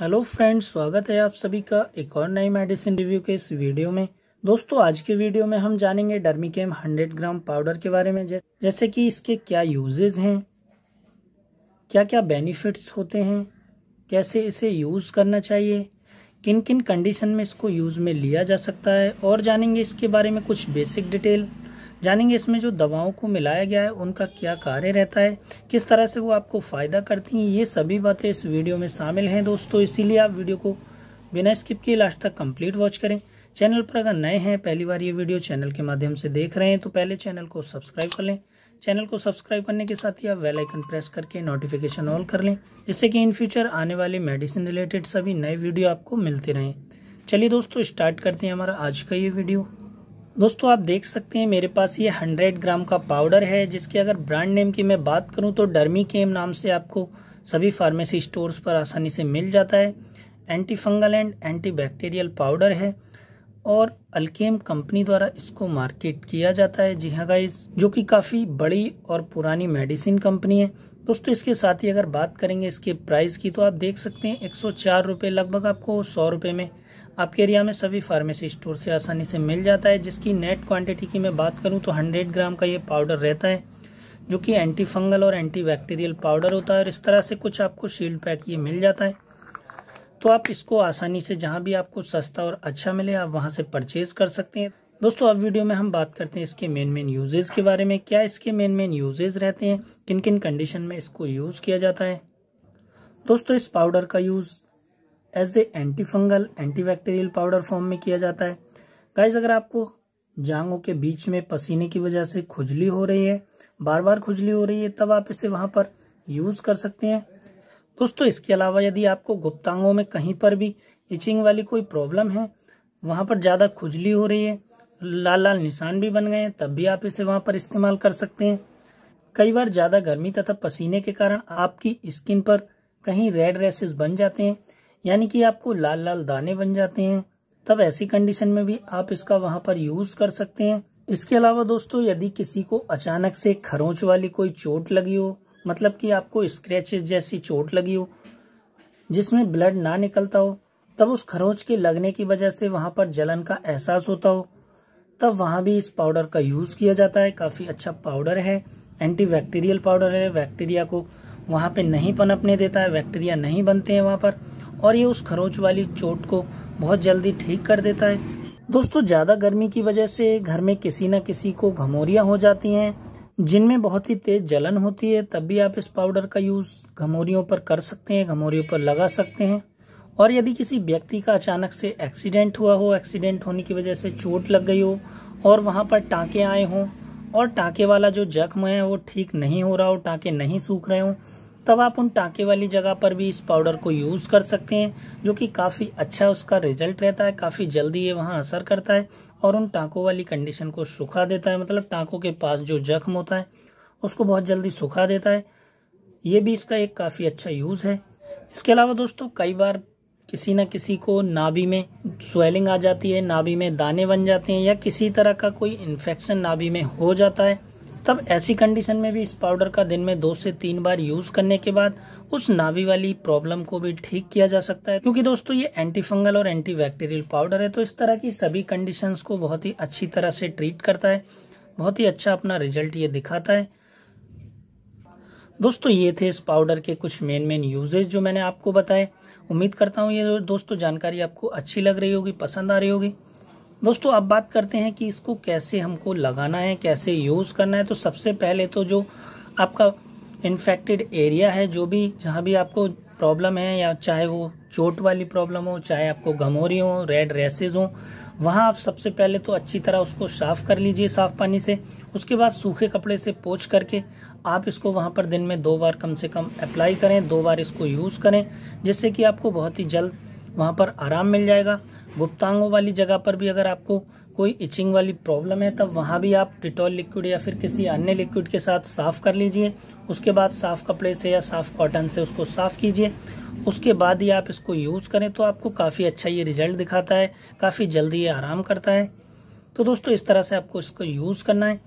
hello friends स्वागत है आप सभी का एक और नई मेडिसिन रिव्यू के इस वीडियो में दोस्तों आज के वीडियो में हम जानेंगे डर्मिकेम 100 ग्राम पाउडर के बारे में जैसे कि इसके क्या यूजेज हैं क्या क्या बेनिफिट्स होते हैं कैसे इसे यूज़ करना चाहिए किन किन कंडीशन में इसको यूज़ में लिया जा सकता है और जानेंगे इसके बारे में कुछ बेसिक डिटेल जानेंगे इसमें जो दवाओं को मिलाया गया है उनका क्या कार्य रहता है किस तरह से वो आपको फ़ायदा करती हैं ये सभी बातें इस वीडियो में शामिल हैं दोस्तों इसीलिए आप वीडियो को बिना स्किप किए लास्ट तक कंप्लीट वॉच करें चैनल पर अगर नए हैं पहली बार ये वीडियो चैनल के माध्यम से देख रहे हैं तो पहले चैनल को सब्सक्राइब कर लें चैनल को सब्सक्राइब करने के साथ ही आप वेल आइकन प्रेस करके नोटिफिकेशन ऑल कर लें जिससे कि इन फ्यूचर आने वाले मेडिसिन रिलेटेड सभी नए वीडियो आपको मिलते रहें चलिए दोस्तों स्टार्ट करते हैं हमारा आज का ये वीडियो दोस्तों आप देख सकते हैं मेरे पास ये 100 ग्राम का पाउडर है जिसके अगर ब्रांड नेम की मैं बात करूं तो डर्मी केम नाम से आपको सभी फार्मेसी स्टोर्स पर आसानी से मिल जाता है anti fungal and anti bacterial powder है और अल्केम कंपनी द्वारा इसको मार्केट किया जाता है जी हाँ गाइस जो कि काफ़ी बड़ी और पुरानी मेडिसिन कंपनी है दोस्तों इसके साथ ही अगर बात करेंगे इसके प्राइस की तो आप देख सकते हैं एक सौ लगभग आपको सौ रुपये में आपके एरिया में सभी फार्मेसी स्टोर से आसानी से मिल जाता है जिसकी नेट क्वांटिटी की मैं बात करूं तो 100 ग्राम का ये पाउडर रहता है जो कि एंटी फंगल और एंटी बैक्टीरियल पाउडर होता है और इस तरह से कुछ आपको शील्ड पैक ये मिल जाता है तो आप इसको आसानी से जहाँ भी आपको सस्ता और अच्छा मिले आप वहाँ से परचेज कर सकते हैं दोस्तों अब वीडियो में हम बात करते हैं इसके मेन मेन यूजेज के बारे में क्या इसके मेन मेन यूजेज रहते हैं किन किन कंडीशन में इसको यूज़ किया जाता है दोस्तों इस पाउडर का use as a anti fungal anti bacterial powder form में किया जाता है गाइज अगर आपको जांगों के बीच में पसीने की वजह से खुजली हो रही है बार बार खुजली हो रही है तब आप इसे वहां पर यूज कर सकते हैं दोस्तों इसके अलावा यदि आपको गुप्तांगों में कहीं पर भी इचिंग वाली कोई प्रॉब्लम है वहां पर ज्यादा खुजली हो रही है लाल लाल निशान भी बन गए हैं तब भी आप इसे वहां पर इस्तेमाल कर सकते हैं कई बार ज्यादा गर्मी तथा पसीने के कारण आपकी स्किन पर कहीं रेड रेसेस बन जाते हैं यानी कि आपको लाल लाल दाने बन जाते हैं तब ऐसी कंडीशन में भी आप इसका वहां पर यूज कर सकते हैं इसके अलावा दोस्तों यदि किसी को अचानक से खरोंच वाली कोई चोट लगी हो मतलब कि आपको स्क्रैचेस जैसी चोट लगी हो जिसमें ब्लड ना निकलता हो तब उस खरोंच के लगने की वजह से वहां पर जलन का एहसास होता हो तब वहां भी इस पाउडर का यूज किया जाता है काफी अच्छा पाउडर है एंटी बैक्टीरियल पाउडर है बैक्टीरिया को वहां पे नहीं पनपने देता है बैक्टीरिया नहीं बनते हैं वहां पर और ये उस खरोच वाली चोट को बहुत जल्दी ठीक कर देता है दोस्तों ज़्यादा गर्मी की वजह से घर में किसी न किसी को घमोरिया हो जाती हैं जिनमें बहुत ही तेज जलन होती है तब भी आप इस पाउडर का यूज़ घमोरियों पर कर सकते हैं घमोरियों पर लगा सकते हैं और यदि किसी व्यक्ति का अचानक से एक्सीडेंट हुआ हो एक्सीडेंट होने की वजह से चोट लग गई हो और वहाँ पर टाँके आए हों और टांके वाला जो जख्म है वो ठीक नहीं हो रहा हो टांके नहीं सूख रहे हों तब आप उन टाँके वाली जगह पर भी इस पाउडर को यूज़ कर सकते हैं जो कि काफ़ी अच्छा उसका रिजल्ट रहता है काफ़ी जल्दी ये वहाँ असर करता है और उन टाँकों वाली कंडीशन को सुखा देता है मतलब टाँकों के पास जो जख्म होता है उसको बहुत जल्दी सुखा देता है ये भी इसका एक काफ़ी अच्छा यूज़ है इसके अलावा दोस्तों कई बार किसी ना किसी को नाभि में स्वेलिंग आ जाती है नाभि में दाने बन जाते हैं या किसी तरह का कोई इन्फेक्शन नाभि में हो जाता है तब ऐसी कंडीशन में भी इस पाउडर का दिन में दो से तीन बार यूज करने के बाद उस नावी वाली प्रॉब्लम को भी ठीक किया जा सकता है क्योंकि दोस्तों ये एंटी फंगल और एंटी बैक्टीरियल पाउडर है तो इस तरह की सभी कंडीशन को बहुत ही अच्छी तरह से ट्रीट करता है बहुत ही अच्छा अपना रिजल्ट ये दिखाता है दोस्तों ये थे इस पाउडर के कुछ मेन मेन यूजेज जो मैंने आपको बताए उम्मीद करता हूँ ये दोस्तों जानकारी आपको अच्छी लग रही होगी पसंद आ रही होगी दोस्तों अब बात करते हैं कि इसको कैसे हमको लगाना है कैसे यूज़ करना है तो सबसे पहले तो जो आपका इन्फेक्टेड एरिया है जो भी जहाँ भी आपको प्रॉब्लम है या चाहे वो चोट वाली प्रॉब्लम हो चाहे आपको घमोरी हो रेड रेसेज हो वहाँ आप सबसे पहले तो अच्छी तरह उसको साफ़ कर लीजिए साफ़ पानी से उसके बाद सूखे कपड़े से पोछ करके आप इसको वहाँ पर दिन में दो बार कम से कम अप्लाई करें दो बार इसको यूज़ करें जिससे कि आपको बहुत ही जल्द वहाँ पर आराम मिल जाएगा गुप्तांगों वाली जगह पर भी अगर आपको कोई इचिंग वाली प्रॉब्लम है तब वहाँ भी आप डिटॉल लिक्विड या फिर किसी अन्य लिक्विड के साथ साफ़ कर लीजिए उसके बाद साफ़ कपड़े से या साफ़ कॉटन से उसको साफ़ कीजिए उसके बाद ही आप इसको यूज़ करें तो आपको काफ़ी अच्छा ये रिजल्ट दिखाता है काफ़ी जल्दी ये आराम करता है तो दोस्तों इस तरह से आपको इसको यूज़ करना है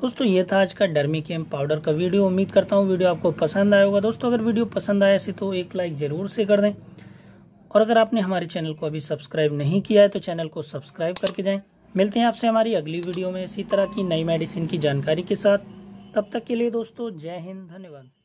दोस्तों ये था आज का डर्मी केम पाउडर का वीडियो उम्मीद करता हूँ वीडियो आपको पसंद आएगा दोस्तों अगर वीडियो पसंद आया ऐसी तो एक लाइक ज़रूर से कर दें और अगर आपने हमारे चैनल को अभी सब्सक्राइब नहीं किया है तो चैनल को सब्सक्राइब करके जाएं मिलते हैं आपसे हमारी अगली वीडियो में इसी तरह की नई मेडिसिन की जानकारी के साथ तब तक के लिए दोस्तों जय हिंद धन्यवाद